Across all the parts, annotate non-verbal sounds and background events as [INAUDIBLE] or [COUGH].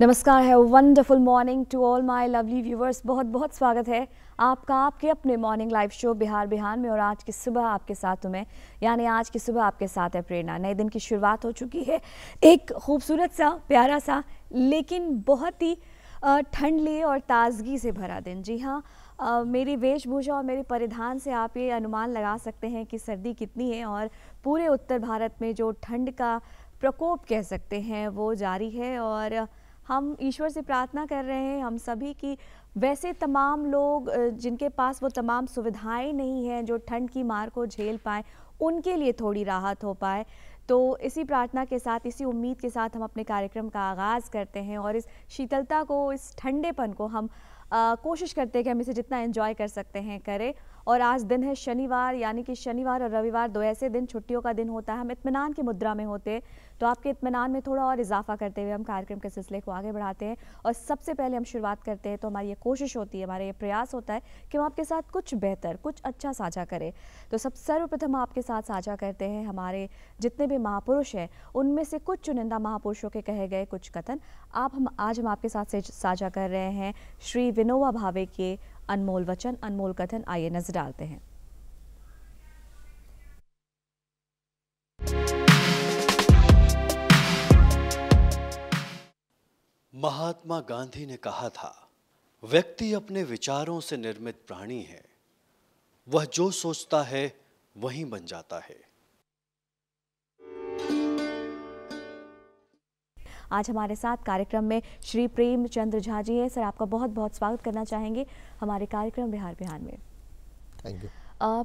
नमस्कार है wonderful morning to all my lovely viewers बहुत बहुत स्वागत है आपका आपके अपने morning live show Bihar Bihar में और आज की सुबह आपके साथ हूँ मैं यानी आज की सुबह आपके साथ है प्रेरणा नए दिन की शुरुआत हो चुकी है एक खूबसूरत सा प्यारा सा लेकिन बहुत ही ठंड लिए और ताजगी से भरा दिन जी हाँ मेरी वेशभूषा और मेरे परिधान से आप ये अनुमान लगा सकते हैं कि सर्दी कितनी है और पूरे उत्तर भारत में जो ठंड का प्रकोप कह सकते हैं वो जारी है और हम ईश्वर से प्रार्थना कर रहे हैं हम सभी की वैसे तमाम लोग जिनके पास वो तमाम सुविधाएं नहीं हैं जो ठंड की मार को झेल पाए उनके लिए थोड़ी राहत हो पाए तो इसी प्रार्थना के साथ इसी उम्मीद के साथ हम अपने कार्यक्रम का आगाज़ करते हैं और इस शीतलता को इस ठंडेपन को हम आ, कोशिश करते हैं कि हम इसे जितना एंजॉय कर सकते हैं करें और आज दिन है शनिवार यानी कि शनिवार और रविवार दो ऐसे दिन छुट्टियों का दिन होता है हम इतमान की मुद्रा में होते तो आपके इतमान में थोड़ा और इजाफा करते हुए हम कार्यक्रम के सिलसिले को आगे बढ़ाते हैं और सबसे पहले हम शुरुआत करते हैं तो हमारी ये कोशिश होती है हमारा ये प्रयास होता है कि हम आपके साथ कुछ बेहतर कुछ अच्छा साझा करें तो सब सर्वप्रथम आपके साथ साझा करते हैं हमारे जितने भी महापुरुष हैं उनमें से कुछ चुनिंदा महापुरुषों के कहे गए कुछ कथन आप हम आज हम आपके साथ साझा कर रहे हैं श्री विनोबा भावे के अनमोल वचन अनमोल कथन आइए नजर डालते हैं महात्मा गांधी ने कहा था व्यक्ति अपने विचारों से निर्मित प्राणी है वह जो सोचता है वही बन जाता है आज हमारे साथ कार्यक्रम में श्री प्रेम चंद्र झा जी है सर आपका बहुत बहुत स्वागत करना चाहेंगे हमारे कार्यक्रम बिहार बिहार में थैंक यू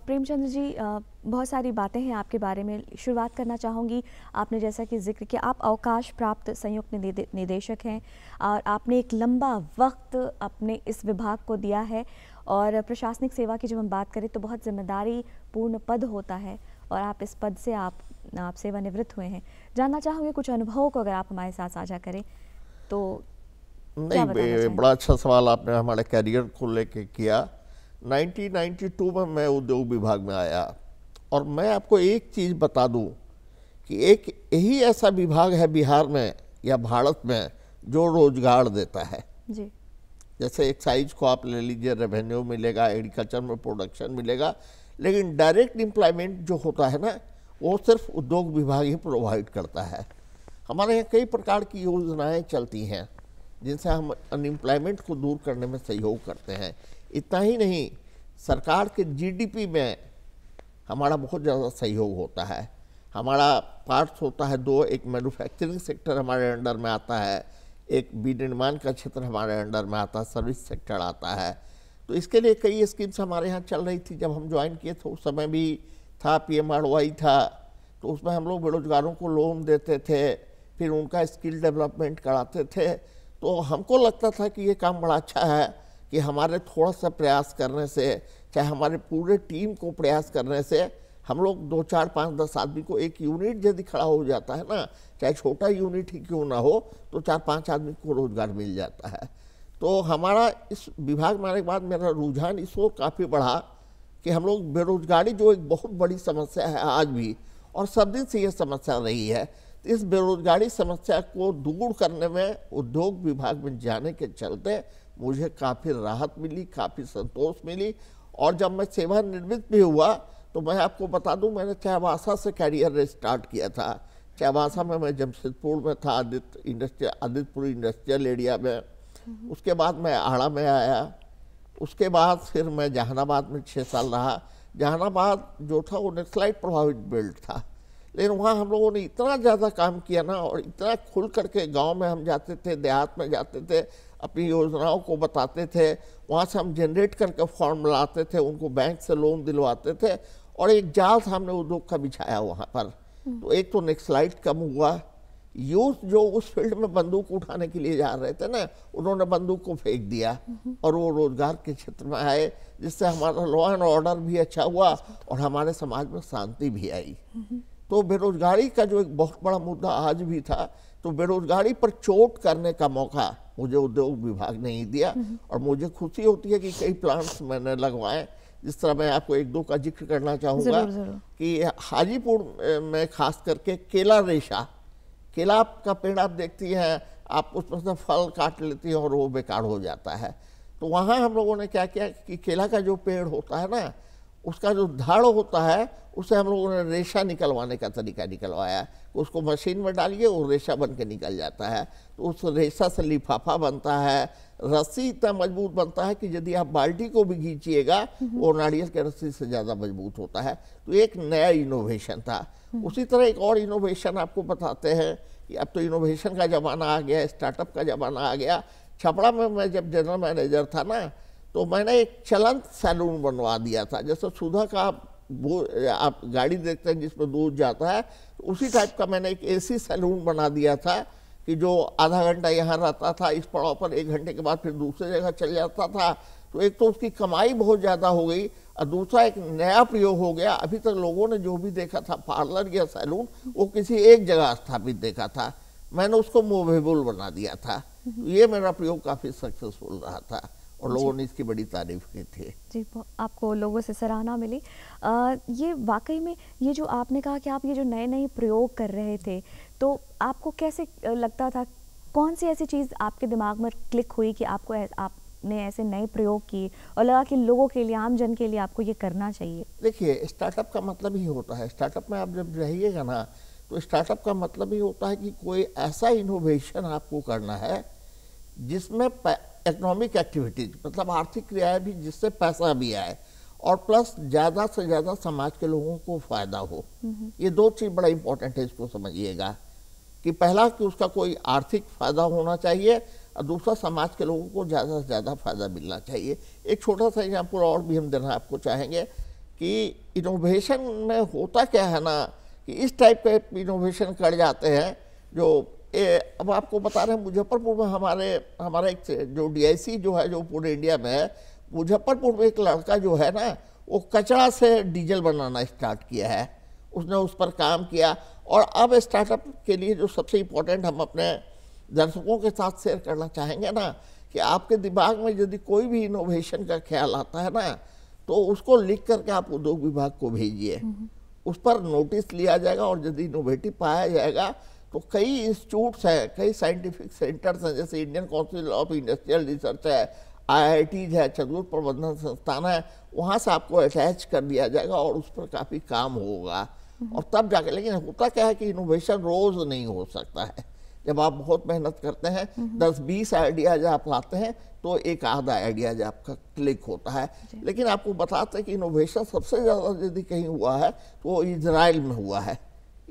प्रेम जी बहुत सारी बातें हैं आपके बारे में शुरुआत करना चाहूँगी आपने जैसा कि जिक्र किया आप अवकाश प्राप्त संयुक्त निदेशक हैं और आपने एक लंबा वक्त अपने इस विभाग को दिया है और प्रशासनिक सेवा की जब हम बात करें तो बहुत जिम्मेदारी पूर्ण पद होता है और आप इस पद से आप आप सेवानिवृत्त हुए हैं जानना चाहोगे कुछ अनुभव को अगर आप हमारे साथ साझा करें तो नहीं बड़ा अच्छा सवाल आपने हमारे कैरियर को लेके किया 1992 में मैं उद्योग विभाग में आया और मैं आपको एक चीज़ बता दूं कि एक यही ऐसा विभाग है बिहार में या भारत में जो रोजगार देता है जी जैसे एक्साइज को आप ले लीजिए रेवेन्यू मिलेगा एग्रीकल्चर में प्रोडक्शन मिलेगा लेकिन डायरेक्ट एम्प्लॉयमेंट जो होता है ना वो सिर्फ उद्योग विभाग ही प्रोवाइड करता है हमारे यहाँ कई प्रकार की योजनाएं चलती हैं जिनसे हम अनएम्प्लॉयमेंट को दूर करने में सहयोग करते हैं इतना ही नहीं सरकार के जीडीपी में हमारा बहुत ज़्यादा सहयोग होता है हमारा पार्ट्स होता है दो एक मैन्युफैक्चरिंग सेक्टर हमारे अंडर में आता है एक विनिर्माण का क्षेत्र हमारे अंडर में आता है सर्विस सेक्टर आता है तो इसके लिए कई स्कीम्स हमारे यहाँ चल रही थी जब हम ज्वाइन किए थे उस समय भी था पी एम था तो उसमें हम लोग बेरोजगारों को लोन देते थे फिर उनका स्किल डेवलपमेंट कराते थे तो हमको लगता था कि ये काम बड़ा अच्छा है कि हमारे थोड़ा सा प्रयास करने से चाहे हमारे पूरे टीम को प्रयास करने से हम लोग दो चार पाँच दस आदमी को एक यूनिट यदि खड़ा हो जाता है ना चाहे छोटा यूनिट ही क्यों ना हो तो चार पाँच आदमी को रोज़गार मिल जाता है तो हमारा इस विभाग में आने के बाद मेरा रुझान इस ओर काफ़ी बढ़ा कि हम लोग बेरोजगारी जो एक बहुत बड़ी समस्या है आज भी और सब दिन से यह समस्या रही है तो इस बेरोजगारी समस्या को दूर करने में उद्योग विभाग में जाने के चलते मुझे काफ़ी राहत मिली काफ़ी संतोष मिली और जब मैं सेवानिवृत्त भी हुआ तो मैं आपको बता दूं मैंने चाहवासा से कैरियर स्टार्ट किया था चाहवासा में मैं जमशेदपुर में था Aditya industrial Adityapur industrial area में उसके बाद मैं आड़ा में आया उसके बाद फिर मैं जहानाबाद में छः साल रहा जहानाबाद जो था वो नक्सलाइट प्रभावित बेल्ट था लेकिन वहाँ हम लोगों ने इतना ज़्यादा काम किया ना और इतना खुल करके गांव में हम जाते थे देहात में जाते थे अपनी योजनाओं को बताते थे वहाँ से हम जनरेट करके फॉर्म लाते थे उनको बैंक से लोन दिलवाते थे और एक जाल हमने उद्योग का बिछाया वहाँ पर तो एक तो नेक्सलाइट कम हुआ यूथ जो उस फील्ड में बंदूक उठाने के लिए जा रहे थे ना उन्होंने बंदूक को फेंक दिया और वो रोजगार के क्षेत्र में आए जिससे हमारा लॉ एंड ऑर्डर भी अच्छा हुआ और हमारे समाज में शांति भी आई तो बेरोजगारी का जो एक बहुत बड़ा मुद्दा आज भी था तो बेरोजगारी पर चोट करने का मौका मुझे उद्योग विभाग ने ही दिया और मुझे खुशी होती है कि कई प्लांट्स मैंने लगवाए जिस तरह मैं आपको एक दो का जिक्र करना चाहूँगा कि हाजीपुर में खास करके केला रेशा केला का पेड़ आप देखती हैं आप उसमें से फल काट लेती हैं और वो बेकार हो जाता है तो वहाँ हम लोगों ने क्या किया कि केला का जो पेड़ होता है ना उसका जो धाड़ होता है उससे हम लोगों ने रेशा निकलवाने का तरीका निकलवाया है उसको मशीन में डालिए वो रेशा बन के निकल जाता है तो उस रेशा से लिफाफा बनता है रस्सी इतना मजबूत बनता है कि यदि आप बाल्टी को भी खींचिएगा हम्म। वो नारियल के रस्सी से ज़्यादा मजबूत होता है तो एक नया इनोवेशन था उसी तरह एक और इनोवेशन आपको बताते हैं कि अब तो इनोवेशन का ज़माना आ गया स्टार्टअप का ज़माना आ गया छपड़ा में मैं जब जनरल मैनेजर था ना तो मैंने एक चलंत सैलून बनवा दिया था जैसे सुधा का आप वो आप गाड़ी देखते हैं जिसमें दूध जाता है तो उसी टाइप का मैंने एक एसी सैलून बना दिया था कि जो आधा घंटा यहाँ रहता था इस पड़ाव पर एक घंटे के बाद फिर दूसरे जगह चल जाता था तो एक तो उसकी कमाई बहुत ज़्यादा हो गई और दूसरा एक नया प्रयोग हो गया अभी तक लोगों ने जो भी देखा था पार्लर या सैलून वो किसी एक जगह स्थापित देखा था मैंने उसको मूवेबल बना दिया था तो ये मेरा प्रयोग काफ़ी सक्सेसफुल रहा था और लोगों ने इसकी बड़ी तारीफ की थी जी आपको लोगों से सराहना मिली आ, ये वाकई में ये जो आपने कहा कि आप ये जो नए नए प्रयोग कर रहे थे तो आपको कैसे लगता था कौन सी ऐसी चीज़ आपके दिमाग में क्लिक हुई कि आपको आप आपने ऐसे नए प्रयोग किए और लगा कि लोगों के लिए आम जन के लिए आपको ये करना चाहिए देखिए स्टार्टअप का मतलब ही होता है स्टार्टअप में आप जब रहिएगा ना तो स्टार्टअप का मतलब ही होता है कि कोई ऐसा इनोवेशन आपको करना है जिसमें इकोनॉमिक एक्टिविटीज मतलब आर्थिक क्रियाएँ भी जिससे पैसा भी आए और प्लस ज़्यादा से ज़्यादा समाज के लोगों को फ़ायदा हो ये दो चीज़ बड़ा इम्पोर्टेंट है इसको समझिएगा कि पहला कि उसका कोई आर्थिक फ़ायदा होना चाहिए और दूसरा समाज के लोगों को ज़्यादा से ज़्यादा फ़ायदा मिलना चाहिए एक छोटा सा एग्जाम्पल और भी हम देना आपको चाहेंगे कि इनोवेशन में होता क्या है ना कि इस टाइप के इनोवेशन कर जाते हैं जो ए, अब आपको बता रहे हैं मुजफ्फरपुर में हमारे हमारा एक जो डी जो है जो पूरे इंडिया में है मुजफ्फरपुर में एक लड़का जो है ना वो कचरा से डीजल बनाना स्टार्ट किया है उसने उस पर काम किया और अब स्टार्टअप के लिए जो सबसे इम्पोर्टेंट हम अपने दर्शकों के साथ शेयर करना चाहेंगे ना कि आपके दिमाग में यदि कोई भी इनोवेशन का ख्याल आता है ना तो उसको लिख करके आप उद्योग विभाग को भेजिए हम्म। उस पर नोटिस लिया जाएगा और यदि इनोवेटिव पाया जाएगा तो कई इंस्टीट्यूट्स हैं कई साइंटिफिक सेंटर्स हैं जैसे Indian council of industrial research है आई है चंदूर प्रबंधन संस्थान है वहाँ से आपको अटैच कर दिया जाएगा और उस पर काफ़ी काम होगा हम्म। और तब जाके लेकिन होता क्या है कि इनोवेशन रोज़ नहीं हो सकता है जब आप बहुत मेहनत करते हैं दस बीस आइडियाज आप लाते हैं तो एक आधा आइडियाज आपका क्लिक होता है लेकिन आपको बताते हैं कि इनोवेशन सबसे ज़्यादा यदि कहीं हुआ है तो वो इसराइल में हुआ है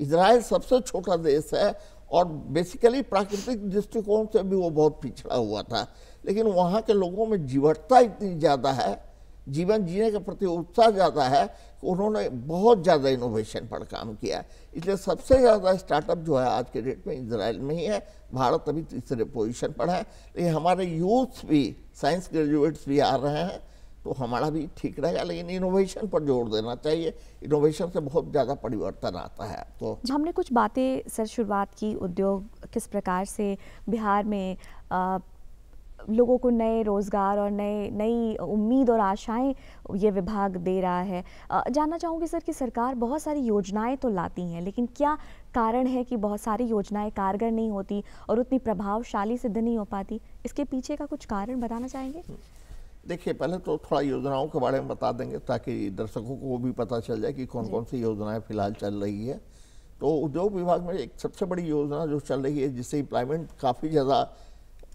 इसराइल सबसे छोटा देश है और बेसिकली प्राकृतिक दृष्टिकोण से भी वो बहुत पिछड़ा हुआ था लेकिन वहाँ के लोगों में जीवटता इतनी ज़्यादा है जीवन जीने के प्रति उत्साह ज़्यादा है उन्होंने बहुत ज़्यादा इनोवेशन पर काम किया है इसलिए सबसे ज़्यादा स्टार्टअप जो है आज के डेट में इसराइल में ही है भारत अभी तीसरे पोजीशन पर है लेकिन हमारे यूथ्स भी साइंस ग्रेजुएट्स भी आ रहे हैं तो हमारा भी ठीक रहेगा लेकिन इनोवेशन पर जोर देना चाहिए इनोवेशन से बहुत ज़्यादा परिवर्तन आता है तो हमने कुछ बातें सर शुरुआत की उद्योग किस प्रकार से बिहार में आ, लोगों को नए रोज़गार और नए नई उम्मीद और आशाएं ये विभाग दे रहा है जानना चाहूँगी सर कि सरकार बहुत सारी योजनाएं तो लाती हैं लेकिन क्या कारण है कि बहुत सारी योजनाएं कारगर नहीं होती और उतनी प्रभावशाली सिद्ध नहीं हो पाती इसके पीछे का कुछ कारण बताना चाहेंगे देखिए पहले तो थोड़ा योजनाओं के बारे में बता देंगे ताकि दर्शकों को भी पता चल जाए कि कौन कौन सी योजनाएँ फिलहाल चल रही है तो उद्योग विभाग में एक सबसे बड़ी योजना जो चल रही है जिससे इम्प्लॉयमेंट काफ़ी ज़्यादा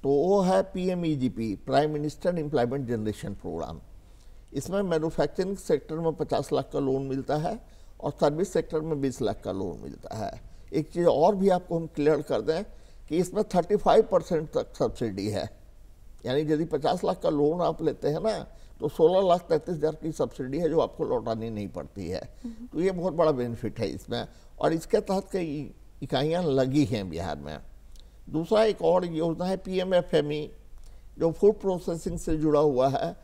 तो वो है PMEGP prime minister employment generation programme इसमें मैन्युफैक्चरिंग सेक्टर में 50 लाख का लोन मिलता है और सर्विस सेक्टर में 20 लाख का लोन मिलता है एक चीज़ और भी आपको हम क्लियर कर दें कि इसमें 35 परसेंट तक सब्सिडी है यानी यदि 50 लाख का लोन आप लेते हैं ना तो सोलह लाख तैंतीस हज़ार की सब्सिडी है जो आपको लौटानी नहीं पड़ती है तो ये बहुत बड़ा बेनिफिट है इसमें और इसके तहत कई इकाइयाँ लगी हैं बिहार में दूसरा एक और योजना है P M F M E जो फूड प्रोसेसिंग से जुड़ा हुआ है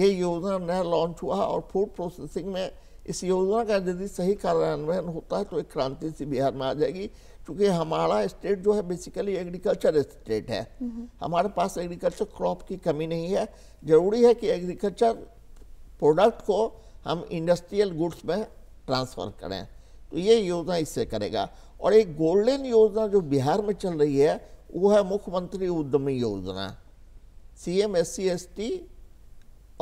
ये योजना नया लॉन्च हुआ और फूड प्रोसेसिंग में इस योजना का यदि सही कार्यान्वयन होता है तो एक क्रांति सी बिहार में आ जाएगी क्योंकि हमारा स्टेट जो है बेसिकली एग्रीकल्चर स्टेट है हमारे पास एग्रीकल्चर क्रॉप की कमी नहीं है जरूरी है कि एग्रीकल्चर प्रोडक्ट को हम इंडस्ट्रियल गुड्स में ट्रांसफ़र करें तो ये योजना इससे करेगा और एक गोल्डन योजना जो बिहार में चल रही है वो है मुख्यमंत्री उद्यमी योजना C M S C S T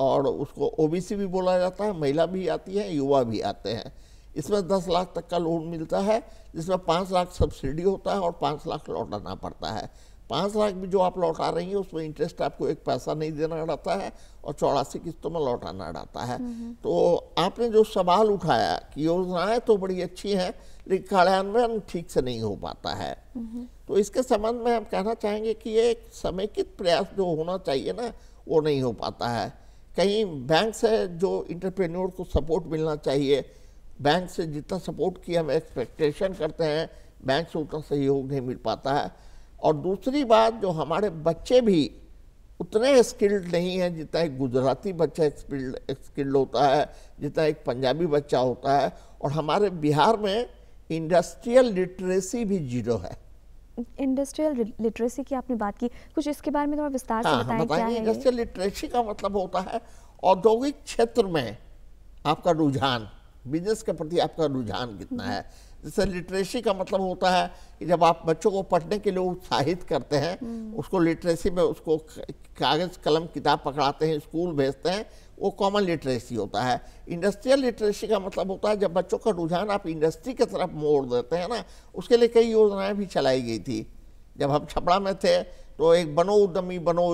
और उसको ओबीसी भी बोला जाता है महिला भी आती है युवा भी आते हैं इसमें दस लाख तक का लोन मिलता है जिसमें पाँच लाख सब्सिडी होता है और पाँच लाख लौटाना पड़ता है पाँच लाख भी जो आप लौटा रही हैं उसमें इंटरेस्ट आपको एक पैसा नहीं देना डाता है और चौरासी किस्तों में लौटाना डाता है तो आपने जो सवाल उठाया कि योजनाएं तो बड़ी अच्छी हैं लेकिन कार्यान्वयन ठीक से नहीं हो पाता है तो इसके संबंध में हम कहना चाहेंगे कि ये एक समेकित प्रयास जो होना चाहिए ना वो नहीं हो पाता है कहीं बैंक से जो इंटरप्रेन्योर को सपोर्ट मिलना चाहिए बैंक से जितना सपोर्ट की हम एक्सपेक्टेशन करते हैं बैंक से उतना सहयोग नहीं मिल पाता है और दूसरी बात जो हमारे बच्चे भी उतने स्किल्ड नहीं हैं जितना एक गुजराती बच्चा स्किल्ड होता है जितना एक पंजाबी बच्चा होता है और हमारे बिहार में इंडस्ट्रियल लिटरेसी भी जीरो है इंडस्ट्रियल लिटरेसी की आपने बात की कुछ इसके बारे में थोड़ा विस्तार हाँ, से हाँ, बताएं क्या है इंडस्ट्रियल लिटरेसी का मतलब होता है औद्योगिक क्षेत्र में आपका रुझान बिजनेस के प्रति आपका रुझान कितना हम्म। है जैसे लिटरेसी का मतलब होता है कि जब आप बच्चों को पढ़ने के लिए उत्साहित करते हैं हम्म। उसको लिटरेसी में उसको कागज़ कलम किताब पकड़ाते हैं स्कूल भेजते हैं वो कॉमन लिटरेसी होता है इंडस्ट्रियल लिटरेसी का मतलब होता है जब बच्चों का रुझान आप इंडस्ट्री की तरफ मोड़ देते हैं ना उसके लिए कई योजनाएं भी चलाई गई थी जब हम छपड़ा में थे तो एक बनो उद्यमी बनो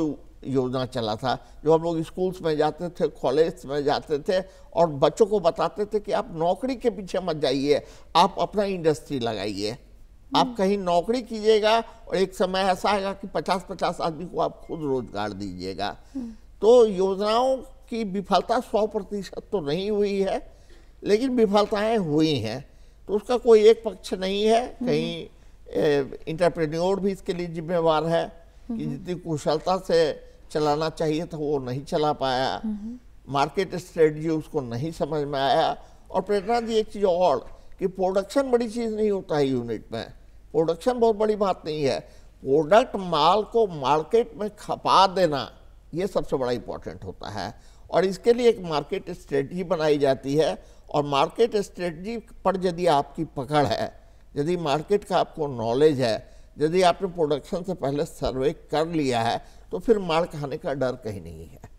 योजना चला था जो हम लोग स्कूल्स में जाते थे कॉलेज में जाते थे और बच्चों को बताते थे कि आप नौकरी के पीछे मत जाइए आप अपना इंडस्ट्री लगाइए हम्म। आप कहीं नौकरी कीजिएगा और एक समय ऐसा आएगा कि पचास पचास आदमी को आप खुद रोजगार दीजिएगा हम्म। तो योजनाओं की विफलता सौ प्रतिशत तो नहीं हुई है लेकिन विफलताएं हुई हैं तो उसका कोई एक पक्ष नहीं है हम्म। कहीं इंटरप्रेन्योर भी इसके लिए जिम्मेवार है कि जितनी कुशलता से चलाना चाहिए था वो नहीं चला पाया मार्केट स्ट्रेटजी उसको नहीं समझ में आया और प्रेरणा दी एक चीज़ और कि प्रोडक्शन बड़ी चीज़ नहीं होता है यूनिट में प्रोडक्शन बहुत बड़ी बात नहीं है प्रोडक्ट माल को मार्केट में खपा देना ये सबसे बड़ा इम्पोर्टेंट होता है और इसके लिए एक मार्केट स्ट्रेटजी बनाई जाती है और मार्केट स्ट्रेटजी पर यदि आपकी पकड़ है यदि मार्केट का आपको नॉलेज है यदि आपने प्रोडक्शन से पहले सर्वे कर लिया है तो फिर माल खाने का डर कहीं नहीं है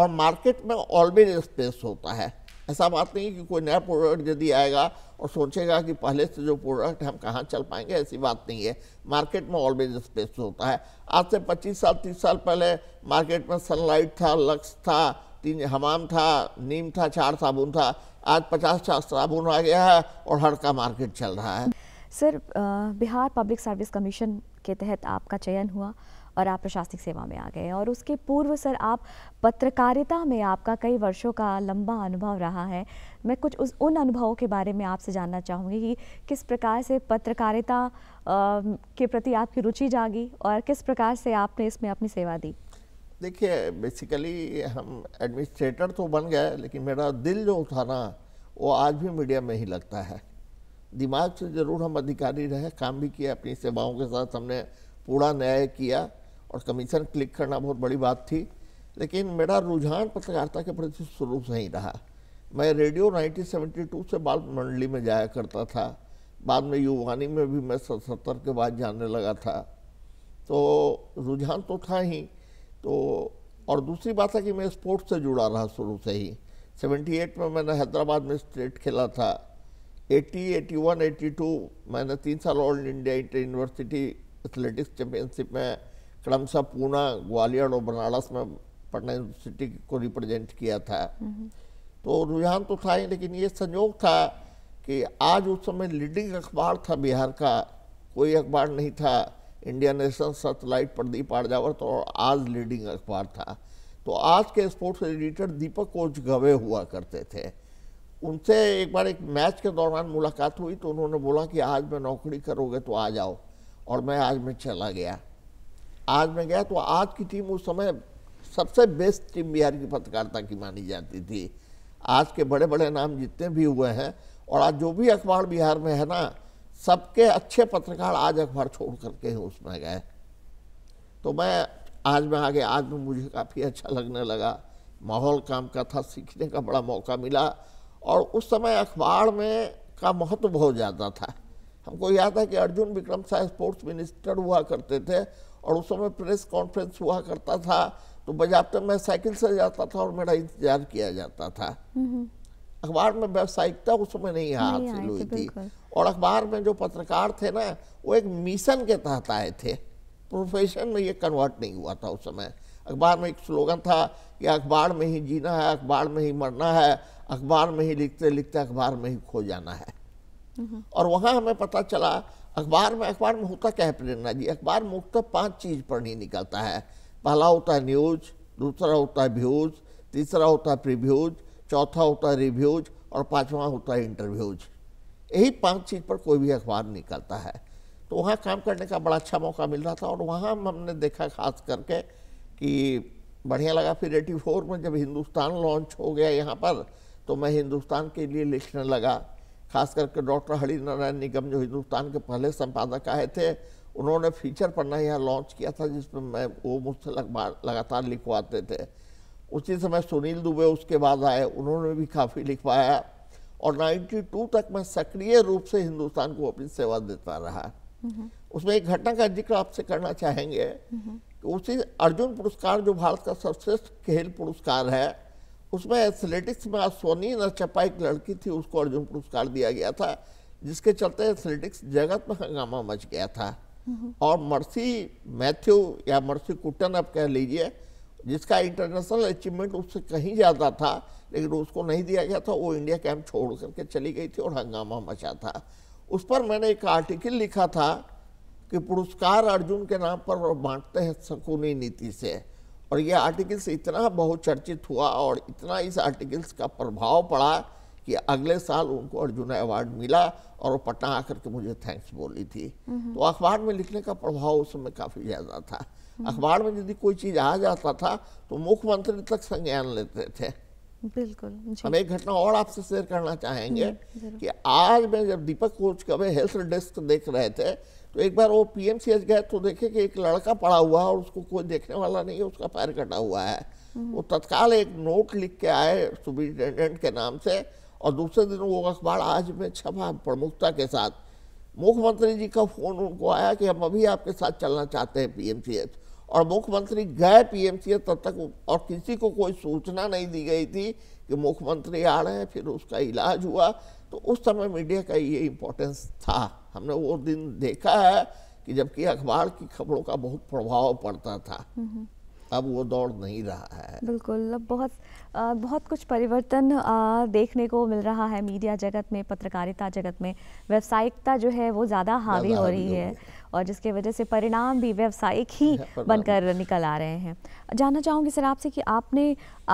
और मार्केट में ऑलवेज स्पेस होता है ऐसा बात नहीं कि कोई नया प्रोडक्ट यदि आएगा और सोचेगा कि पहले से जो प्रोडक्ट हम कहाँ चल पाएंगे ऐसी बात नहीं है मार्केट में ऑलवेज स्पेस होता है आज से 25 साल 30 साल पहले मार्केट में सनलाइट था लक्स था तीन हमाम था नीम था चार साबुन था आज पचास चार साबुन आ गया है और हर का मार्केट चल रहा है sir Bihar public service commission के तहत आपका चयन हुआ और आप प्रशासनिक सेवा में आ गए और उसके पूर्व सर आप पत्रकारिता में आपका कई वर्षों का लंबा अनुभव रहा है मैं कुछ उस उन अनुभवों के बारे में आपसे जानना चाहूँगी कि किस प्रकार से पत्रकारिता के प्रति आपकी रुचि जागी और किस प्रकार से आपने इसमें अपनी सेवा दी देखिए बेसिकली हम एडमिनिस्ट्रेटर तो बन गए लेकिन मेरा दिल जो उठाना वो आज भी मीडिया में ही लगता है दिमाग से ज़रूर हम अधिकारी रहे काम भी किया अपनी सेवाओं के साथ हमने पूरा न्याय किया और कमीशन क्लिक करना बहुत बड़ी बात थी लेकिन मेरा रुझान पत्रकारिता के प्रति शुरू से ही रहा मैं रेडियो 1972 से बाल मंडली में जाया करता था बाद में युवानी में भी मैं सत्तर के बाद जाने लगा था तो रुझान तो था ही तो और दूसरी बात है कि मैं स्पोर्ट्स से जुड़ा रहा शुरू से ही 78 में मैंने हैदराबाद में स्टेट खेला था एटी वन एटी टू मैंने तीन साल old India inter university athletics championship में क्रमशः पूना ग्वालियर और बनारस में पटना यूनिवर्सिटी को रिप्रेजेंट किया था तो रुझान तो था ही लेकिन ये संयोग था कि आज उस समय लीडिंग अखबार था बिहार का कोई अखबार नहीं था India national satellite Pradeep Arjawat और तो आज लीडिंग अखबार था तो आज के स्पोर्ट्स एडिटर दीपक कोच गवे हुआ करते थे उनसे एक बार एक मैच के दौरान मुलाकात हुई तो उन्होंने बोला कि आज मैं नौकरी करोगे तो आ जाओ और मैं आज में चला गया आज मैं गया तो आज की टीम उस समय सबसे बेस्ट टीम बिहार की पत्रकारिता की मानी जाती थी आज के बड़े बड़े नाम जितने भी हुए हैं और आज जो भी अखबार बिहार में है ना सबके अच्छे पत्रकार आज अखबार छोड़ करके उसमें गए तो मैं आज में आ गया आज में मुझे काफ़ी अच्छा लगने लगा माहौल काम का था सीखने का बड़ा मौका मिला और उस समय अखबार में का महत्व बहुत ज़्यादा था हमको याद है कि अर्जुन विक्रम शाह स्पोर्ट्स मिनिस्टर हुआ करते थे और उस समय प्रेस कॉन्फ्रेंस हुआ करता था तो बजाते मैं साइकिल से जाता था और मेरा इंतजार किया जाता था अखबार में व्यावसायिकता उस समय नहीं हासिल हुई थी और अखबार में जो पत्रकार थे ना वो एक मिशन के तहत आए थे प्रोफेशन में ये कन्वर्ट नहीं हुआ था उस समय अखबार में एक स्लोगन था कि अखबार में ही जीना है अखबार में ही मरना है अखबार में ही लिखते लिखते अखबार में ही खो जाना है हम्म। और वहाँ हमें पता चला अखबार में अखबार में होता क्या है प्रेरणा जी अखबार में मुख्यतः पाँच चीज़ पर नहीं निकलता है पहला होता है न्यूज दूसरा होता है व्यूज तीसरा होता है प्रीव्यूज चौथा होता है रिव्यूज और पाँचवा होता है इंटरव्यूज यही पाँच चीज़ पर कोई भी अखबार निकलता है तो वहाँ काम करने का बड़ा अच्छा मौका मिल रहा था और वहाँ हमने देखा खास करके कि बढ़िया लगा फिर एटी फोर में जब हिंदुस्तान लॉन्च हो गया यहाँ पर तो मैं हिंदुस्तान के लिए लिखने लगा खास करके डॉक्टर हरिनारायण नारायण निगम जो हिंदुस्तान के पहले संपादक आए थे उन्होंने फीचर पढ़ना यहाँ लॉन्च किया था जिसमें मैं वो मुझसे लगातार लिखवाते थे उसी समय सुनील दुबे उसके बाद आए उन्होंने भी काफ़ी लिखवाया और 92 तक मैं सक्रिय रूप से हिंदुस्तान को अपनी सेवा देता रहा हम्म। उसमें एक घटना का जिक्र आपसे करना चाहेंगे हम्म। उसी अर्जुन पुरस्कार जो भारत का सर्वश्रेष्ठ खेल पुरस्कार है उसमें एथलेटिक्स में सोनी नचपा एक लड़की थी उसको अर्जुन पुरस्कार दिया गया था जिसके चलते एथलेटिक्स जगत में हंगामा मच गया था और मर्सी मैथ्यू या मर्सी कुटन आप कह लीजिए जिसका इंटरनेशनल अचीवमेंट उससे कहीं ज़्यादा था लेकिन उसको नहीं दिया गया था वो इंडिया कैंप छोड़ करके चली गई थी और हंगामा मचा था उस पर मैंने एक आर्टिकल लिखा था कि पुरस्कार अर्जुन के नाम पर वो बांटते हैं शकुनी नीति से और ये आर्टिकल्स इतना बहुचर्चित हुआ और इतना इस आर्टिकल्स का प्रभाव पड़ा कि अगले साल उनको अर्जुन अवार्ड मिला और वो पटना आकर के मुझे थैंक्स बोली थी तो अखबार में लिखने का प्रभाव उस समय काफ़ी ज़्यादा था अखबार में यदि कोई चीज़ आ जाता था तो मुख्यमंत्री तक संज्ञान लेते थे बिल्कुल हम एक घटना और आपसे शेयर करना चाहेंगे कि आज मैं जब दीपक कोच का मैं हेल्थ डेस्क देख रहे थे तो एक बार वो पीएमसीएच गए तो देखे कि एक लड़का पड़ा हुआ है और उसको कोई देखने वाला नहीं है उसका पैर कटा हुआ है हम्म। वो तत्काल एक नोट लिख के आए सुप्रिंटेंडेंट के नाम से और दूसरे दिन वो अखबार आज में छपा प्रमुखता के साथ मुख्यमंत्री जी का फोन उनको आया कि हम अभी आपके साथ चलना चाहते हैं पीएमसीएच और मुख्यमंत्री गए पीएमसीएच तब तक और किसी को कोई सूचना नहीं दी गई थी कि मुख्यमंत्री आ रहे हैं फिर उसका इलाज हुआ तो उस समय मीडिया का ये इम्पोर्टेंस था हमने वो दिन देखा है कि जबकि अखबार की खबरों का बहुत प्रभाव पड़ता था अब वो दौर नहीं रहा है बिल्कुल अब बहुत आ, बहुत कुछ परिवर्तन आ, देखने को मिल रहा है मीडिया जगत में पत्रकारिता जगत में व्यावसायिकता जो है वो ज़्यादा हावी हो रही है और जिसके वजह से परिणाम भी व्यवसायिक ही [LAUGHS] बनकर निकल आ रहे हैं जानना चाहूँगी सर आपसे कि आपने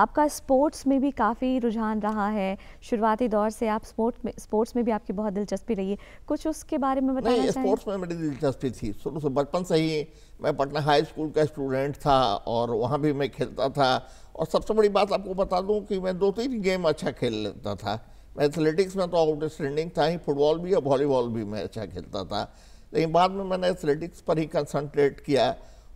आपका स्पोर्ट्स में भी काफ़ी रुझान रहा है शुरुआती दौर से आप स्पोर्ट में स्पोर्ट्स में भी आपकी बहुत दिलचस्पी रही है कुछ उसके बारे में बताइए स्पोर्ट्स में मेरी दिलचस्पी थी शुरू से बचपन से ही मैं पटना हाई स्कूल का स्टूडेंट था और वहाँ भी मैं खेलता था और सबसे बड़ी बात आपको बता दूँ कि मैं दो तीन गेम अच्छा खेल लेता था मैं एथलेटिक्स में तो आउटस्टैंडिंग था ही फुटबॉल भी और वॉलीबॉल भी मैं अच्छा खेलता था लेकिन बाद में मैंने एथलेटिक्स पर ही कंसंट्रेट किया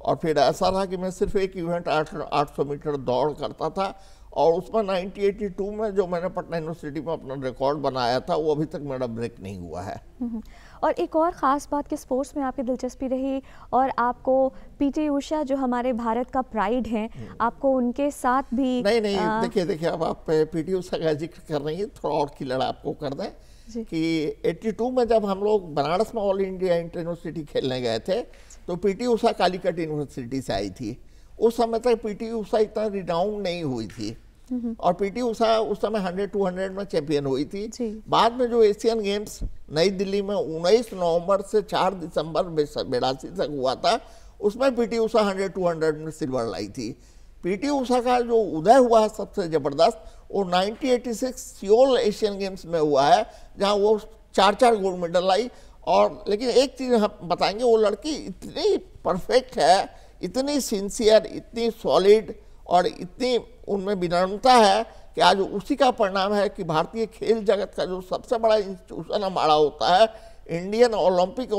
और फिर ऐसा था कि मैं सिर्फ एक इवेंट आठ आठ सौ मीटर दौड़ करता था और उसमें 1982 में जो मैंने पटना यूनिवर्सिटी में अपना रिकॉर्ड बनाया था वो अभी तक मेरा ब्रेक नहीं हुआ है हम्म, हम्म। और एक और ख़ास बात कि स्पोर्ट्स में आपकी दिलचस्पी रही और आपको पीटी उषा जो हमारे भारत का प्राइड है हम्म। आपको उनके साथ भी नहीं नहीं देखिए देखिए अब आप पीटी उषा का जिक्र कर रही हैं थोड़ा और की लड़ाई आपको कर दें कि 82 में जब हम लोग बनारस में ऑल इंडिया इंटर यूनिवर्सिटी खेलने गए थे तो पीटी उषा कालीकट यूनिवर्सिटी से आई थी उस समय तक पीटी उषा इतना रिनाउंड नहीं हुई थी और पीटी उषा उस समय हंड्रेड टू हंड्रेड में चैंपियन हुई थी बाद में जो एशियन गेम्स नई दिल्ली में उन्नीस नवम्बर से चार दिसंबर बेरासी तक हुआ था उसमें P T Usha hundred two hundred में सिल्वर लाई थी पीटी उषा का जो उदय हुआ है सबसे ज़बरदस्त वो 1986 सियोल एशियन गेम्स में हुआ है जहाँ वो चार चार गोल्ड मेडल लाई और लेकिन एक चीज़ हम बताएंगे वो लड़की इतनी परफेक्ट है इतनी सिंसियर इतनी सॉलिड और इतनी उनमें विनम्रता है कि आज उसी का परिणाम है कि भारतीय खेल जगत का जो सबसे बड़ा इंस्टीट्यूशन हमारा होता है इंडियन ओलंपिक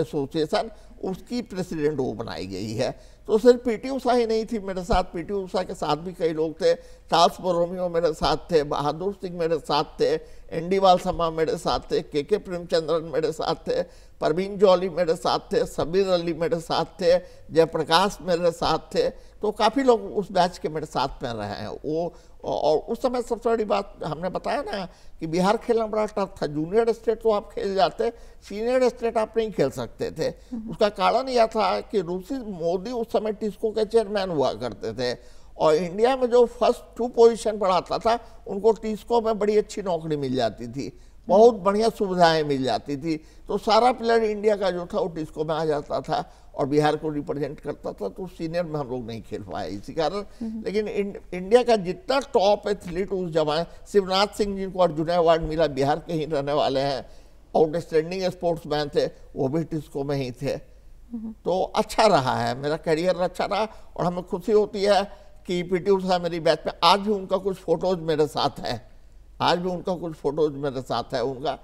एसोसिएशन उसकी प्रेसिडेंट वो बनाई गई है तो सिर्फ पीटी उषा ही नहीं थी मेरे साथ पीटी उषा के साथ भी कई लोग थे ताज बोरोमियो मेरे साथ थे बहादुर सिंह मेरे साथ थे एंडीवाल समा मेरे साथ थे के के प्रेमचंद्रन मेरे साथ थे परवीन जौली मेरे साथ थे सबीर अली मेरे साथ थे जयप्रकाश मेरे साथ थे तो काफ़ी लोग उस बैच के मेरे साथ में रहे हैं वो और उस समय सबसे बड़ी बात हमने बताया ना कि बिहार खेलना बड़ा टफ था जूनियर स्टेट तो आप खेल जाते सीनियर स्टेट आप नहीं खेल सकते थे हम्म। उसका कारण यह था कि रूसी मोदी उस समय टिस्को के चेयरमैन हुआ करते थे और इंडिया में जो फर्स्ट टू पोजीशन पर आता था उनको टीस्को में बड़ी अच्छी नौकरी मिल जाती थी बहुत बढ़िया सुविधाएं मिल जाती थी तो सारा प्लेयर इंडिया का जो था वो टिस्को में आ जाता था और बिहार को रिप्रेजेंट करता था तो सीनियर में हम लोग नहीं खेल पाए इसी कारण लेकिन इंडिया का जितना टॉप एथलीट उस जमाने शिवनाथ सिंह जिनको अर्जुन अवार्ड मिला बिहार के ही रहने वाले हैं आउटस्टैंडिंग स्पोर्ट्स मैन थे वो भी टिस्को में ही थे तो अच्छा रहा है मेरा करियर अच्छा रहा और हमें खुशी होती है कि पीटी उषा मेरी बैच में आज भी उनका कुछ फ़ोटोज़ मेरे साथ है आज भी उनका कुछ फ़ोटोज़ मेरे साथ है उनका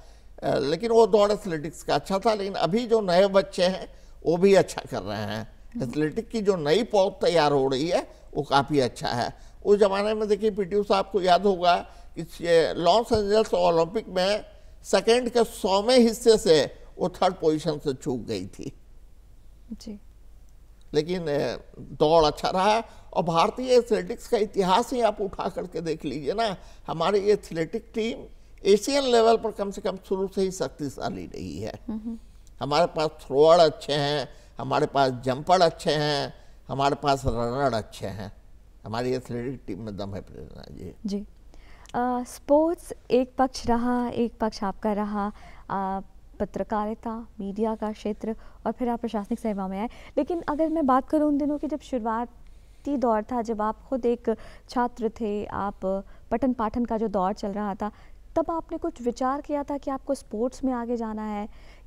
लेकिन वो दौड़ एथलेटिक्स का अच्छा था लेकिन अभी जो नए बच्चे हैं वो भी अच्छा कर रहे हैं एथलेटिक की जो नई पौध तैयार हो रही है वो काफ़ी अच्छा है उस ज़माने में देखिए पी टी उषा आपको याद होगा कि लॉस एंजल्स ओलंपिक में सेकेंड के सौवें हिस्से से वो थर्ड पोजीशन से चूक गई थी जी लेकिन दौड़ अच्छा रहा और भारतीय एथलेटिक्स का इतिहास ही आप उठा करके देख लीजिए ना हमारी एथलेटिक टीम एशियन लेवल पर कम से कम शुरू से ही शक्तिशाली रही है हमारे पास थ्रोअर अच्छे हैं हमारे पास जंपर अच्छे हैं हमारे पास रनर अच्छे हैं हमारी एथलेटिक टीम में दम है प्रेरणा जी जी स्पोर्ट्स एक पक्ष रहा एक पक्ष आपका रहा आ, पत्रकारिता मीडिया का क्षेत्र और फिर आप प्रशासनिक सेवा में आए लेकिन अगर मैं बात करूँ उन दिनों की जब शुरुआत ती दौर था जब आप खुद एक छात्र थे आप पठन पाठन का जो दौर चल रहा था तब आपने कुछ विचार किया था कि आपको स्पोर्ट्स में आगे जाना है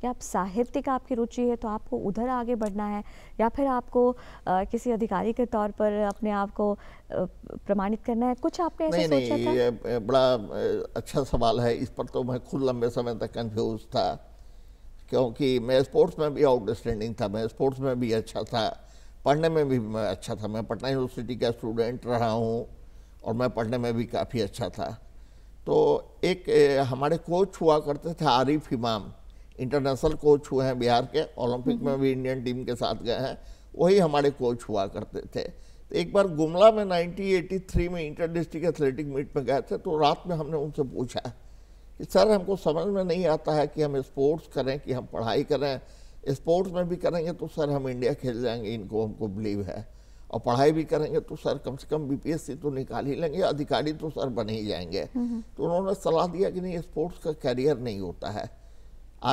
या आप साहित्य का आपकी रुचि है तो आपको उधर आगे बढ़ना है या फिर आपको आ, किसी अधिकारी के तौर पर अपने आप को प्रमाणित करना है कुछ आपने ऐसा नहीं, सोचा नहीं, था ये बड़ा अच्छा सवाल है इस पर तो मैं खुद लंबे समय तक कन्फ्यूज था क्योंकि मैं स्पोर्ट्स में भी आउटस्टैंडिंग था मैं स्पोर्ट्स में भी अच्छा था पढ़ने में भी मैं अच्छा था मैं पटना यूनिवर्सिटी का स्टूडेंट रहा हूँ और मैं पढ़ने में भी काफ़ी अच्छा था तो एक हमारे कोच हुआ करते थे आरिफ इमाम इंटरनेशनल कोच हुए हैं बिहार के ओलंपिक में भी इंडियन टीम के साथ गए हैं वही हमारे कोच हुआ करते थे तो एक बार गुमला में 1983 में इंटर डिस्ट्रिक्ट एथलेटिक मीट में गए थे तो रात में हमने उनसे पूछा कि सर हमको समझ में नहीं आता है कि हम स्पोर्ट्स करें कि हम पढ़ाई करें स्पोर्ट्स में भी करेंगे तो सर हम इंडिया खेल जाएंगे इनको हमको बिलीव है और पढ़ाई भी करेंगे तो सर कम से कम बीपीएससी तो निकाल ही लेंगे अधिकारी तो सर बन ही जाएंगे तो उन्होंने सलाह दिया कि नहीं स्पोर्ट्स का कैरियर नहीं होता है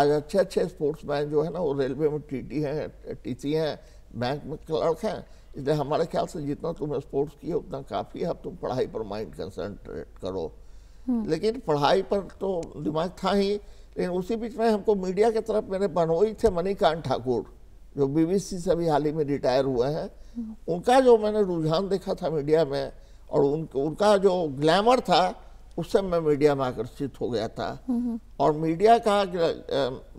आज अच्छे अच्छे स्पोर्ट्स मैन जो है ना वो रेलवे में टी टी हैं सी हैं बैंक में क्लर्क हैं इसलिए हमारे ख्याल से जितना तुम स्पोर्ट्स की उतना काफ़ी है अब तुम पढ़ाई पर माइंड कंसनट्रेट करो हम्म। लेकिन पढ़ाई पर तो दिमाग था ही लेकिन उसी बीच में हमको मीडिया की तरफ मेरे बनोई थे मणिकांत ठाकुर जो बीबीसी से भी हाल ही में रिटायर हुए हैं उनका जो मैंने रुझान देखा था मीडिया में और उन, उनका जो ग्लैमर था उससे मैं मीडिया में आकर्षित हो गया था और मीडिया का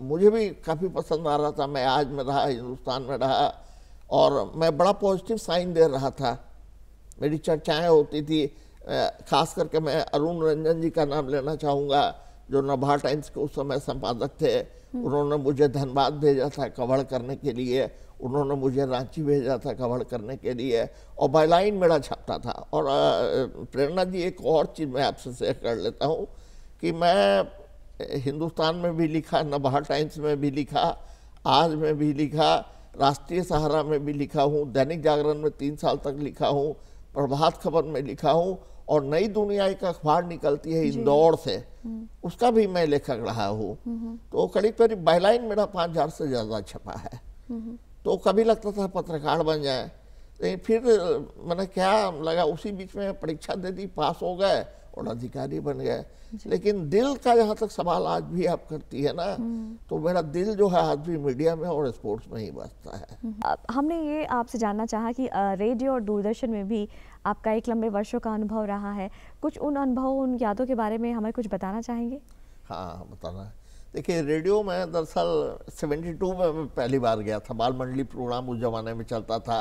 मुझे भी काफ़ी पसंद आ रहा था मैं आज में रहा हिंदुस्तान में रहा और मैं बड़ा पॉजिटिव साइन दे रहा था मेरी चर्चाएँ होती थी खास करके मैं अरुण रंजन जी का नाम लेना चाहूँगा जो नभा टाइम्स के उस समय संपादक थे उन्होंने मुझे धनबाद भेजा था कवर करने के लिए उन्होंने मुझे रांची भेजा था कवर करने के लिए और बायलाइन मेरा छपता था और प्रेरणा जी एक और चीज़ मैं आपसे शेयर कर लेता हूँ कि मैं हिंदुस्तान में भी लिखा नभा टाइम्स में भी लिखा आज में भी लिखा राष्ट्रीय सहारा में भी लिखा हूँ दैनिक जागरण में तीन साल तक लिखा हूँ प्रभात खबर में लिखा हूँ और नई दुनिया एक अखबार निकलती है इंदौर से हम्म। उसका भी मैं लेखक रहा हूँ हम्म। तो करीब करीब बाइलाइन मेरा पाँच हजार से ज़्यादा छपा है हम्म। तो कभी लगता था पत्रकार बन जाए लेकिन फिर मैंने क्या लगा उसी बीच में परीक्षा दे दी पास हो गए और अधिकारी बन गए लेकिन दिल का जहाँ तक सवाल आज भी आप करती है ना तो मेरा दिल जो है आज भी मीडिया में और स्पोर्ट्स में ही बसता है हमने ये आपसे जानना चाहा कि रेडियो और दूरदर्शन में भी आपका एक लंबे वर्षों का अनुभव रहा है कुछ उन अनुभवों उन यादों के बारे में हमें कुछ बताना चाहेंगे हाँ बताना देखिए रेडियो में दरअसल 72 में मैं पहली बार गया था बाल मंडली प्रोग्राम उस ज़माने में चलता था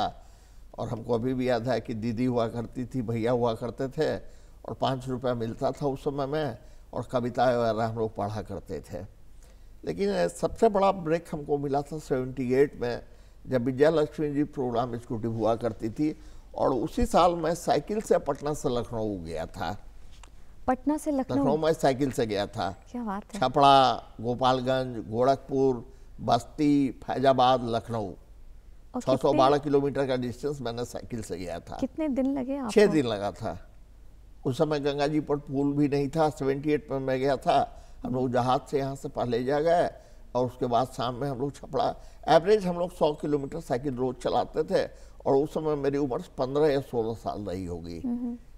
और हमको अभी भी याद है कि दीदी हुआ करती थी भैया हुआ करते थे और पाँच रुपया मिलता था उस समय में और कविताएँ वगैरह हम लोग पढ़ा करते थे लेकिन सबसे बड़ा ब्रेक हमको मिला था 78 में जब विजयलक्ष्मी जी प्रोग्राम स्कूटी हुआ करती थी और उसी साल मैं साइकिल से पटना से लखनऊ गया था पटना से लखनऊ मैं में साइकिल से गया था क्या बात है छपड़ा गोपालगंज गोरखपुर बस्ती फैजाबाद लखनऊ छः सौ बारह किलोमीटर का डिस्टेंस मैंने साइकिल से गया था कितने दिन लगे छः दिन लगा था उस समय गंगा जी पर पुल भी नहीं था सेवेंटी एट में मैं गया था हम लोग जहाज से यहाँ से पहले जा गए और उसके बाद शाम में हम लोग छपड़ा एवरेज हम लोग सौ किलोमीटर साइकिल रोज चलाते थे और उस समय मेरी उम्र पंद्रह या सोलह साल रही होगी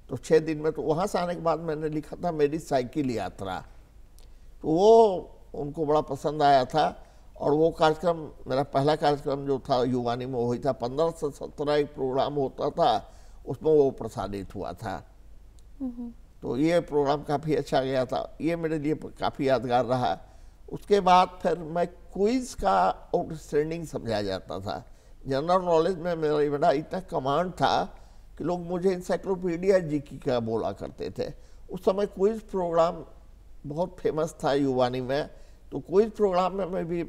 तो छः दिन में तो वहाँ से आने के बाद मैंने लिखा था मेरी साइकिल यात्रा तो वो उनको बड़ा पसंद आया था और वो कार्यक्रम मेरा पहला कार्यक्रम जो था युवानी में वही था पंद्रह से सत्रह एक प्रोग्राम होता था उसमें वो प्रसारित हुआ था तो ये प्रोग्राम काफ़ी अच्छा गया था ये मेरे लिए काफ़ी यादगार रहा उसके बाद फिर मैं क्विज़ का आउटस्टैंडिंग समझा जाता था जनरल नॉलेज में मेरा बड़ा इतना कमांड था कि लोग मुझे इंसाइक्लोपीडिया जी की का बोला करते थे उस समय क्विज प्रोग्राम बहुत फेमस था युवानी में तो क्विज प्रोग्राम में मैं भी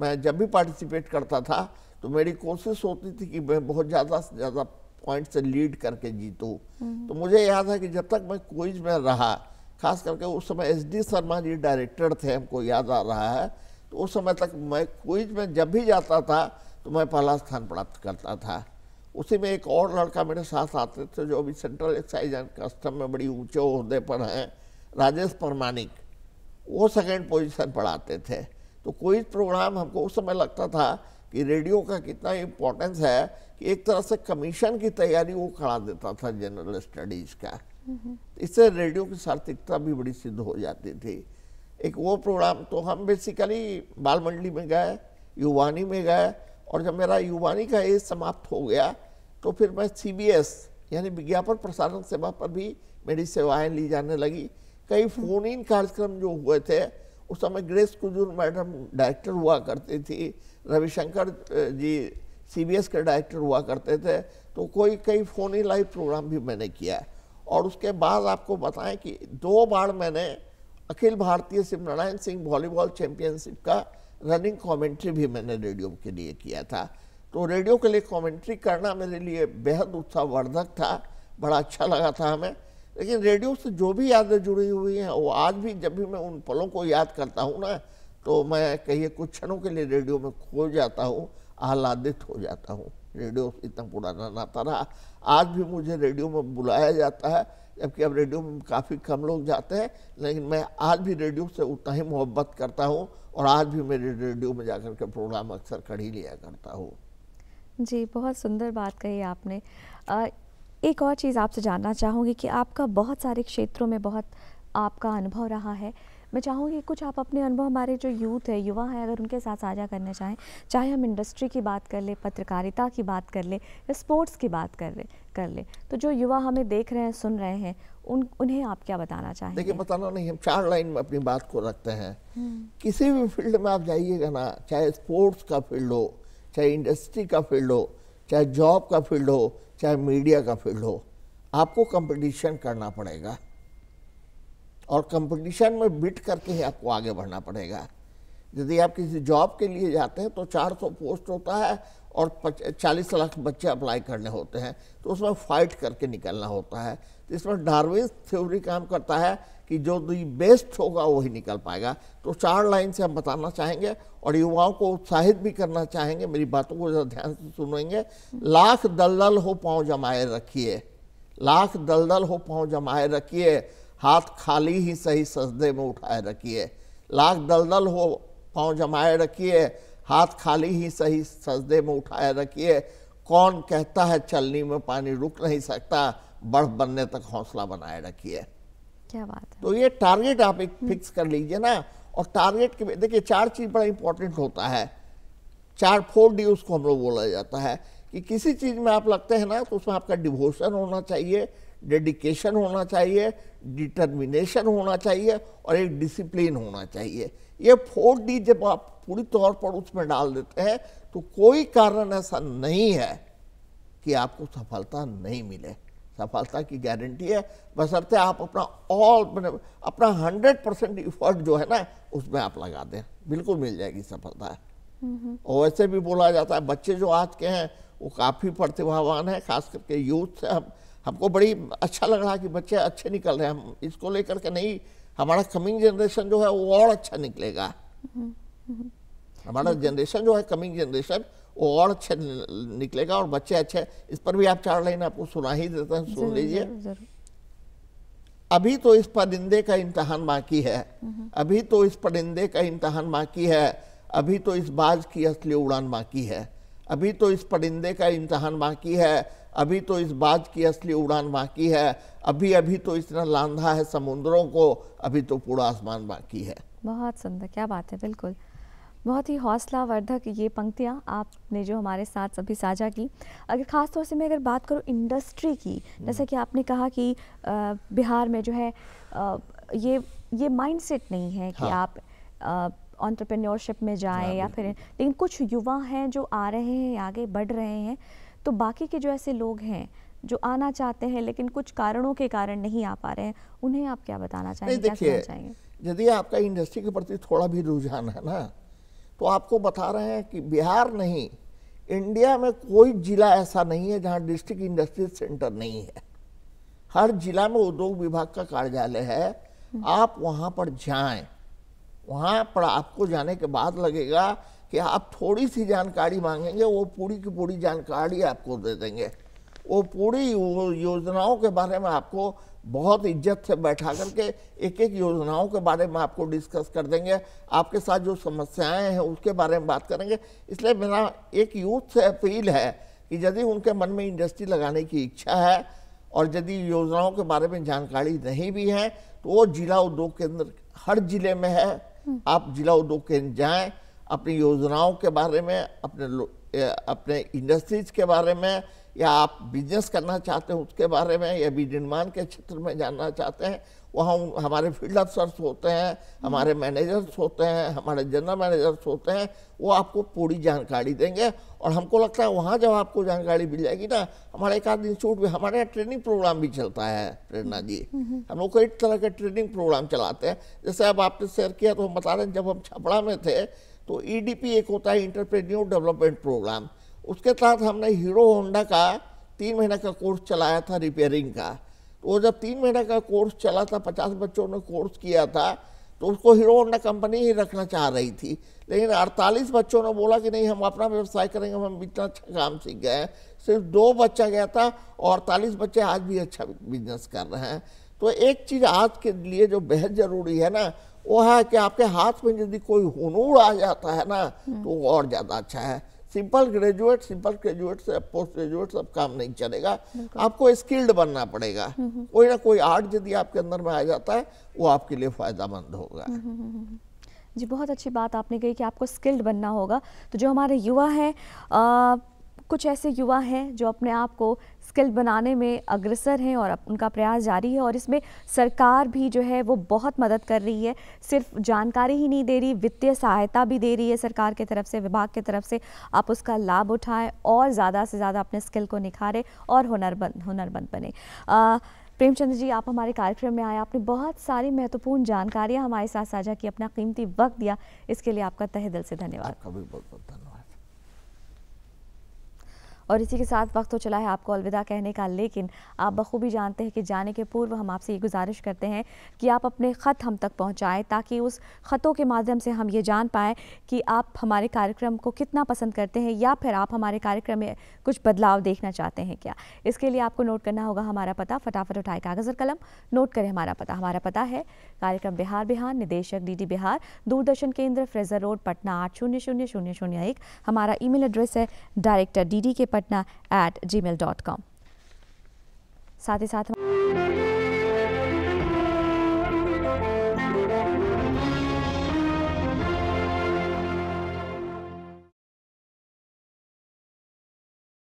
मैं जब भी पार्टिसिपेट करता था तो मेरी कोशिश होती थी कि मैं बहुत ज़्यादा से ज़्यादा पॉइंट से लीड करके जीतूँ हम्म। तो मुझे याद है कि जब तक मैं क्विज में रहा खास करके उस समय S D Sharma ji director थे हमको याद आ रहा है तो उस समय तक मैं क्विज में जब भी जाता था तो मैं पहला स्थान प्राप्त करता था उसी में एक और लड़का मेरे साथ आते थे जो अभी सेंट्रल एक्साइज एंड कस्टम में बड़ी ऊँचे उहदे पर हैं राजेश परमाणिक वो सेकेंड पोजिशन पर आते थे तो कोई प्रोग्राम हमको उस समय लगता था कि रेडियो का कितना इम्पोर्टेंस है कि एक तरह से कमीशन की तैयारी वो करा देता था जनरल स्टडीज़ का इससे रेडियो की सार्थिकता भी बड़ी सिद्ध हो जाती थी एक वो प्रोग्राम तो हम बेसिकली बाल मंडली में गए युवानी में गए और जब मेरा युवानी का एज समाप्त हो गया तो फिर मैं सी बी एस यानी विज्ञापन प्रसारण सेवा पर भी मेरी सेवाएं ली जाने लगी कई फोन इन कार्यक्रम जो हुए थे उस समय ग्रेस कुजूर मैडम डायरेक्टर हुआ करती थी रविशंकर जी सीबीएस के डायरेक्टर हुआ करते थे तो कोई कई फ़ोन इन लाइव प्रोग्राम भी मैंने किया और उसके बाद आपको बताएं कि दो बार मैंने अखिल भारतीय शिवनारायण सिंह वॉलीबॉल चैम्पियनशिप का रनिंग कमेंट्री भी मैंने रेडियो के लिए किया था तो रेडियो के लिए कमेंट्री करना मेरे लिए बेहद उत्साहवर्धक था बड़ा अच्छा लगा था हमें लेकिन रेडियो से जो भी यादें जुड़ी हुई हैं वो आज भी जब भी मैं उन पलों को याद करता हूँ ना तो मैं कहिए कुछ क्षणों के लिए रेडियो में खो जाता हूँ आह्लादित हो जाता हूँ रेडियो इतना पुराना नाता रहा आज भी मुझे रेडियो में बुलाया जाता है जबकि अब रेडियो में काफ़ी कम लोग जाते हैं लेकिन मैं आज भी रेडियो से उतना ही मोहब्बत करता हूँ और आज भी मेरे रेडियो में जाकर के प्रोग्राम अक्सर कर ही लिया करता हूँ जी बहुत सुंदर बात कही आपने आ, एक और चीज़ आपसे जानना चाहूँगी कि आपका बहुत सारे क्षेत्रों में बहुत आपका अनुभव रहा है मैं चाहूँगी कुछ आप अपने अनुभव हमारे जो यूथ है युवा है अगर उनके साथ साझा करना चाहें चाहे हम इंडस्ट्री की बात कर ले पत्रकारिता की बात कर ले या स्पोर्ट्स की बात कर ले कर ले तो जो युवा हमें देख रहे हैं सुन रहे हैं उन उन्हें आप क्या बताना चाहें देखिए बताना नहीं हम चार लाइन में अपनी बात को रखते हैं हम्म। किसी भी फील्ड में आप जाइएगा ना चाहे स्पोर्ट्स का फील्ड हो चाहे इंडस्ट्री का फील्ड हो चाहे जॉब का फील्ड हो चाहे मीडिया का फील्ड हो आपको कंपटीशन करना पड़ेगा और कंपटीशन में बिट करके ही आपको आगे बढ़ना पड़ेगा यदि आप किसी जॉब के लिए जाते हैं तो 400 पोस्ट होता है और 40 लाख बच्चे अप्लाई करने होते हैं तो उसमें फाइट करके निकलना होता है तो इसमें डार्विन थ्योरी काम करता है कि जो दी बेस्ट होगा वही निकल पाएगा तो चार लाइन से हम बताना चाहेंगे और युवाओं को उत्साहित भी करना चाहेंगे मेरी बातों को जरा ध्यान से सुनेंगे लाख दलदल हो पाँव जमाए रखिए लाख दलदल हो पाँव जमाए रखिए हाथ खाली ही सही सजदे में उठाए रखिए लाख दलदल हो पाँव जमाए रखिए हाथ खाली ही सही सजदे में उठाए रखिए कौन कहता है चलनी में पानी रुक नहीं सकता बर्फ़ बनने तक हौसला बनाए रखिए क्या बात है तो ये टारगेट आप एक फिक्स कर लीजिए ना और टारगेट के देखिए चार चीज़ बड़ा इंपॉर्टेंट होता है चार फोर डी उसको हम लोग बोला जाता है कि किसी चीज़ में आप लगते हैं ना तो उसमें आपका डिवोशन होना चाहिए डेडिकेशन होना चाहिए डिटर्मिनेशन होना चाहिए और एक डिसिप्लिन होना चाहिए ये फोर डी जब आप पूरी तौर पर उसमें डाल देते हैं तो कोई कारण ऐसा नहीं है कि आपको सफलता नहीं मिले सफलता की गारंटी है बसरते तो आप अपना ऑल मतलब अपना हंड्रेड परसेंट इफर्ट जो है ना उसमें आप लगा दें बिल्कुल मिल जाएगी सफलता है और वैसे भी बोला जाता है बच्चे जो आज के हैं वो काफ़ी प्रतिभावान है खास करके यूथ से हम हमको बड़ी अच्छा लग रहा है कि बच्चे अच्छे निकल रहे हैं हम इसको लेकर के नहीं हमारा कमिंग जनरेशन जो है वो और अच्छा निकलेगा हमारा जनरेशन जो है कमिंग जनरेशन वो और अच्छा निकलेगा और बच्चे अच्छे इस पर भी आप चार लाइन आपको सुना ही देते हैं सुन लीजिए अभी तो इस परिंदे का इम्तहान बाकी है अभी तो इस परिंदे का इम्तहान बाकी है अभी तो इस बाज की असली उड़ान बाकी है अभी तो इस परिंदे का इम्तहान बाकी है अभी तो इस बाज की असली उड़ान बाकी है अभी अभी तो इतना लांधा है समुद्रों को अभी तो पूरा आसमान बाकी है बहुत सुंदर क्या बात है बिल्कुल बहुत ही हौसला वर्धक ये पंक्तियाँ आपने जो हमारे साथ सभी साझा की अगर ख़ास तौर से मैं अगर बात करूँ इंडस्ट्री की हम्म। जैसा कि आपने कहा कि बिहार में जो है ये ये माइंडसेट नहीं है कि हाँ। आप आ, ऑन्टरप्रेन्योरशिप में जाएं हाँ, या फिर लेकिन कुछ युवा हैं जो आ रहे हैं आगे बढ़ रहे हैं तो बाकी के जो ऐसे लोग हैं जो आना चाहते हैं लेकिन कुछ कारणों के कारण नहीं आ पा रहे हैं उन्हें आप क्या बताना चाहेंगे देखिए यदि आपका इंडस्ट्री के प्रति थोड़ा भी रुझान है ना तो आपको बता रहे हैं कि बिहार नहीं इंडिया में कोई जिला ऐसा नहीं है जहाँ डिस्ट्रिक्ट इंडस्ट्री सेंटर नहीं है हर जिला में उद्योग विभाग का कार्यालय है हम्म। आप वहाँ पर जाएं वहाँ पर आपको जाने के बाद लगेगा कि आप थोड़ी सी जानकारी मांगेंगे वो पूरी की पूरी जानकारी आपको दे देंगे वो पूरी योजनाओं के बारे में आपको बहुत इज्जत से बैठा करके एक एक योजनाओं के बारे में आपको डिस्कस कर देंगे आपके साथ जो समस्याएं हैं उसके बारे में बात करेंगे इसलिए मेरा एक यूथ से अपील है कि यदि उनके मन में इंडस्ट्री लगाने की इच्छा है और यदि योजनाओं के बारे में जानकारी नहीं भी है तो वो जिला उद्योग केंद्र हर जिले में है आप जिला उद्योग केंद्र जाएं अपनी योजनाओं के बारे में अपने अपने इंडस्ट्रीज के बारे में या आप बिजनेस करना चाहते हैं उसके बारे में या विनिर्माण के क्षेत्र में जानना चाहते हैं वहाँ हमारे फील्ड अफसर्स होते हैं हमारे मैनेजर्स हम्म। होते हैं हमारे जनरल मैनेजर्स होते हैं वो आपको पूरी जानकारी देंगे और हमको लगता है वहाँ जब आपको जानकारी मिल जाएगी ना हमारे एक आध इंस्टीट्यूट में हमारे यहाँ ट्रेनिंग प्रोग्राम भी चलता है प्रेरणा जी हम्म, हम्म। हम लोग कई तरह के ट्रेनिंग प्रोग्राम चलाते हैं जैसे अब आपने शेयर किया तो हम बता रहे हैं जब हम छपड़ा में थे तो ई e एक होता है इंटरप्रेन्यूर डेवलपमेंट प्रोग्राम उसके साथ हमने हीरो होंडा का तीन महीना का कोर्स चलाया था रिपेयरिंग का वो जब तीन महीने का कोर्स चला था पचास बच्चों ने कोर्स किया था तो उसको हीरो होंडा कंपनी ही रखना चाह रही थी लेकिन 48 बच्चों ने बोला कि नहीं हम अपना व्यवसाय करेंगे हम इतना अच्छा काम सीख गए हैं सिर्फ दो बच्चा गया था और अड़तालीस बच्चे आज भी अच्छा बिजनेस कर रहे हैं तो एक चीज़ आज के लिए जो बेहद ज़रूरी है ना वो है कि आपके हाथ में यदि कोई हुनूर आ जाता है ना तो और ज़्यादा अच्छा है सिंपल ग्रेजुएट सिंपल ग्रेजुएट से पोस्ट ग्रेजुएट सब काम नहीं चलेगा आपको स्किल्ड बनना पड़ेगा हम्म, हम्म, हम्म। कोई ना कोई आर्ट यदि आपके अंदर में आ जाता है वो आपके लिए फ़ायदामंद होगा जी बहुत अच्छी बात आपने कही कि आपको स्किल्ड बनना होगा तो जो हमारे युवा हैं कुछ ऐसे युवा हैं जो अपने आप को स्किल बनाने में अग्रसर हैं और उनका प्रयास जारी है और इसमें सरकार भी जो है वो बहुत मदद कर रही है सिर्फ जानकारी ही नहीं दे रही वित्तीय सहायता भी दे रही है सरकार की तरफ से विभाग की तरफ से आप उसका लाभ उठाएं और ज़्यादा से ज़्यादा अपने स्किल को निखारें और हुनरबंद हुनरबंद बने प्रेमचंद जी आप हमारे कार्यक्रम में आए आपने बहुत सारी महत्वपूर्ण जानकारियाँ हमारे साथ साझा की अपना कीमती वक्त दिया इसके लिए आपका तहे दिल से धन्यवाद बहुत बहुत धन्यवाद और इसी के साथ वक्त तो चला है आपको अलविदा कहने का लेकिन आप बखूबी जानते हैं कि जाने के पूर्व हम आपसे ये गुजारिश करते हैं कि आप अपने ख़त हम तक पहुँचाएँ ताकि उस ख़तों के माध्यम से हम ये जान पाएँ कि आप हमारे कार्यक्रम को कितना पसंद करते हैं या फिर आप हमारे कार्यक्रम में कुछ बदलाव देखना चाहते हैं क्या इसके लिए आपको नोट करना होगा हमारा पता फटाफट उठाए कागज़ और कलम नोट करें हमारा पता हमारा पता है कार्यक्रम बिहार बिहार निदेशक डीडी बिहार दूरदर्शन केंद्र फ्रेजर रोड पटना आठ शून्य शून्य शून्य शून्य एक हमारा ईमेल एड्रेस है डायरेक्टर डीडी के Patna at Gmail dot com साथ ही साथ